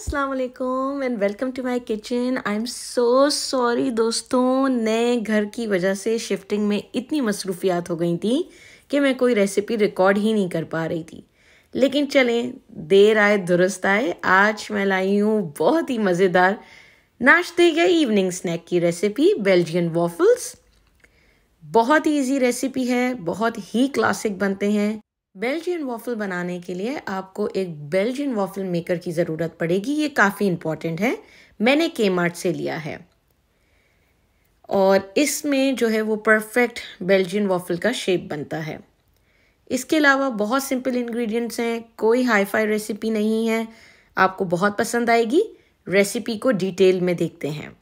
Aslam and welcome to my kitchen I am so sorry दोस्तों नए घर की वजह से शिफ्टिंग में इतनी मसरूफियात हो गई थी कि मैं कोई रेसिपी रिकॉर्ड ही नहीं कर पा रही थी लेकिन चलें देर आए दुरुस्त आए आज मैं लाई हूँ बहुत ही मज़ेदार नाश्ते या इवनिंग स्नैक की रेसिपी बेल्जियन वॉफल्स बहुत ही ईजी रेसिपी है बहुत ही क्लासिक बनते हैं बेल्जियन वॉफल बनाने के लिए आपको एक बेल्जियन वॉफल मेकर की ज़रूरत पड़ेगी ये काफ़ी इम्पॉर्टेंट है मैंने के से लिया है और इसमें जो है वो परफेक्ट बेल्जियन वॉफल का शेप बनता है इसके अलावा बहुत सिंपल इंग्रेडिएंट्स हैं कोई हाई फाई रेसिपी नहीं है आपको बहुत पसंद आएगी रेसिपी को डिटेल में देखते हैं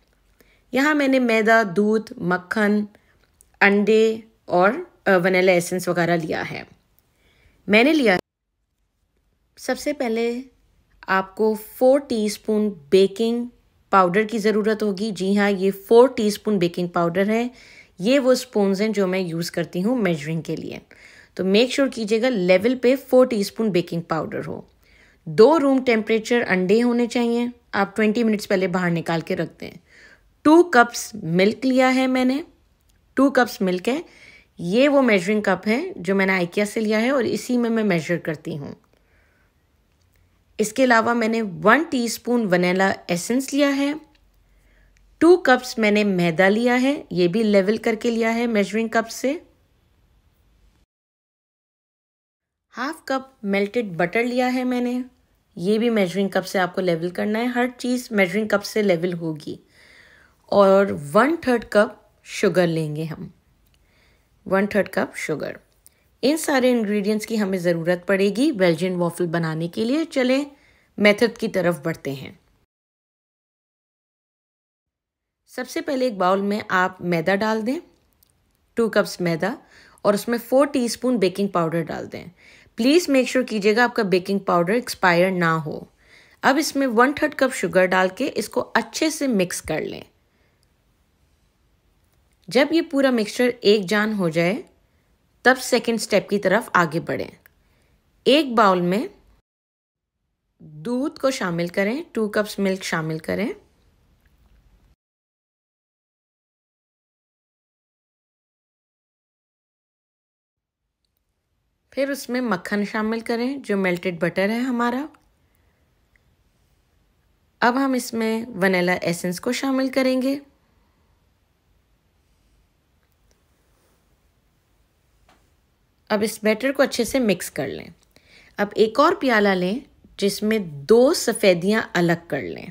यहाँ मैंने मैदा दूध मक्खन अंडे और वनीला एसेंस वगैरह लिया है मैंने लिया सबसे पहले आपको फोर टीस्पून बेकिंग पाउडर की ज़रूरत होगी जी हाँ ये फोर टीस्पून बेकिंग पाउडर है ये वो स्पून हैं जो मैं यूज़ करती हूँ मेजरिंग के लिए तो मेक श्योर sure कीजिएगा लेवल पे फोर टीस्पून बेकिंग पाउडर हो दो रूम टेम्परेचर अंडे होने चाहिए आप ट्वेंटी मिनट्स पहले बाहर निकाल के रख दें टू कप्स मिल्क लिया है मैंने टू कप्स मिल्क है ये वो मेजरिंग कप है जो मैंने आइकिया से लिया है और इसी में मैं मेजर करती हूँ इसके अलावा मैंने वन टीस्पून वनीला एसेंस लिया है टू कप्स मैंने मैदा लिया है ये भी लेवल करके लिया है मेजरिंग कप से हाफ कप मेल्टेड बटर लिया है मैंने ये भी मेजरिंग कप से आपको लेवल करना है हर चीज़ मेजरिंग कप से लेवल होगी और वन थर्ड कप शुगर लेंगे हम वन थर्ड कप शुगर इन सारे इंग्रेडिएंट्स की हमें ज़रूरत पड़ेगी बेल्जियन वॉफल बनाने के लिए चले मेथड की तरफ बढ़ते हैं सबसे पहले एक बाउल में आप मैदा डाल दें टू कप्स मैदा और उसमें फोर टीस्पून बेकिंग पाउडर डाल दें प्लीज़ मेक श्योर कीजिएगा आपका बेकिंग पाउडर एक्सपायर ना हो अब इसमें वन थर्ड कप शुगर डाल के इसको अच्छे से मिक्स कर लें जब ये पूरा मिक्सचर एक जान हो जाए तब सेकेंड स्टेप की तरफ आगे बढ़ें एक बाउल में दूध को शामिल करें टू कप्स मिल्क शामिल करें फिर उसमें मक्खन शामिल करें जो मेल्टेड बटर है हमारा अब हम इसमें वनीला एसेंस को शामिल करेंगे अब इस बैटर को अच्छे से मिक्स कर लें अब एक और प्याला लें जिसमें दो सफ़ेदियाँ अलग कर लें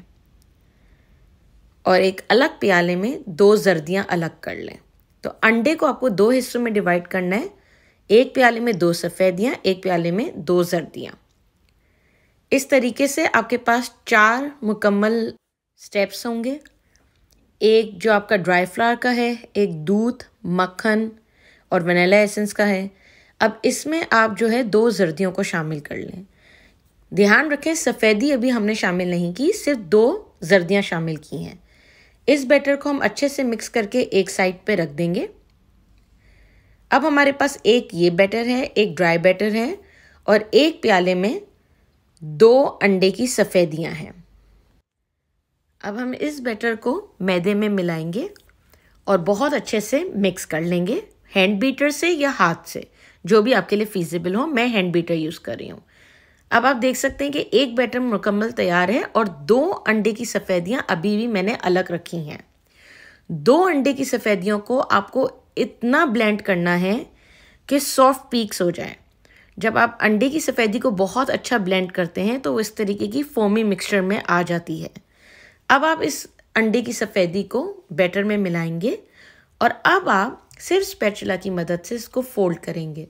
और एक अलग प्याले में दो जर्दियाँ अलग कर लें तो अंडे को आपको दो हिस्सों में डिवाइड करना है एक प्याले में दो सफ़ेदियाँ एक प्याले में दो जर्दियाँ इस तरीके से आपके पास चार मुकम्मल स्टेप्स होंगे एक जो आपका ड्राई फ्लावर का है एक दूध मक्खन और वनीला एसेंस का है अब इसमें आप जो है दो जर्दियों को शामिल कर लें ध्यान रखें सफ़ेदी अभी हमने शामिल नहीं की सिर्फ दो जर्दियाँ शामिल की हैं इस बैटर को हम अच्छे से मिक्स करके एक साइड पे रख देंगे अब हमारे पास एक ये बैटर है एक ड्राई बैटर है और एक प्याले में दो अंडे की सफ़ेदियाँ हैं अब हम इस बैटर को मैदे में मिलाएंगे और बहुत अच्छे से मिक्स कर लेंगे हैंड बीटर से या हाथ से जो भी आपके लिए फीजिबल हो मैं हैंड बीटर यूज़ कर रही हूँ अब आप देख सकते हैं कि एक बैटर मुकम्मल तैयार है और दो अंडे की सफ़ेदियाँ अभी भी मैंने अलग रखी हैं दो अंडे की सफ़ेदियों को आपको इतना ब्लेंड करना है कि सॉफ्ट पीक्स हो जाए जब आप अंडे की सफ़ेदी को बहुत अच्छा ब्लेंड करते हैं तो वो इस तरीके की फोमी मिक्सचर में आ जाती है अब आप इस अंडे की सफ़ेदी को बैटर में मिलाएंगे और अब आप सिर्फ स्पैचुला की मदद से इसको फोल्ड करेंगे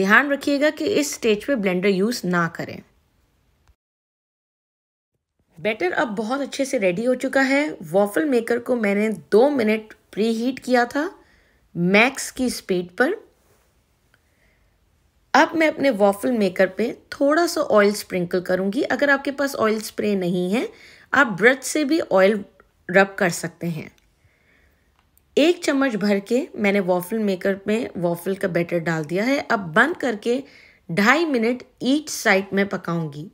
ध्यान रखिएगा कि इस स्टेज पे ब्लेंडर यूज़ ना करें बैटर अब बहुत अच्छे से रेडी हो चुका है वॉफल मेकर को मैंने दो मिनट प्री हीट किया था मैक्स की स्पीड पर अब मैं अपने वॉफल मेकर पे थोड़ा सा ऑयल स्प्रिंकल करूंगी अगर आपके पास ऑयल स्प्रे नहीं है आप ब्रश से भी ऑयल रब कर सकते हैं एक चम्मच भर के मैंने वॉफल मेकर में वॉफल का बैटर डाल दिया है अब बंद करके ढाई मिनट ईच साइड में पकाऊंगी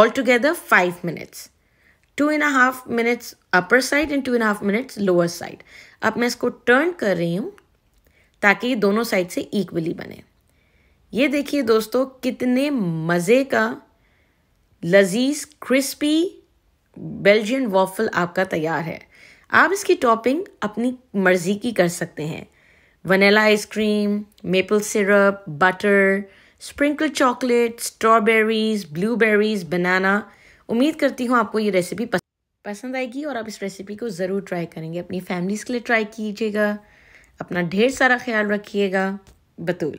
altogether five minutes two and half minutes upper side and two and half minutes lower side अब मैं इसको टर्न कर रही हूँ ताकि ये दोनों साइड से इक्वली बने ये देखिए दोस्तों कितने मज़े का लजीज क्रिस्पी बेल्जियन वॉफल आपका तैयार है आप इसकी टॉपिंग अपनी मर्ज़ी की कर सकते हैं vanilla ice cream maple syrup butter sprinkle chocolate strawberries blueberries banana उम्मीद करती हूँ आपको ये रेसिपी पसंद आएगी और आप इस रेसिपी को ज़रूर ट्राई करेंगे अपनी फैमिलीज़ के लिए ट्राई कीजिएगा अपना ढेर सारा ख्याल रखिएगा बतूल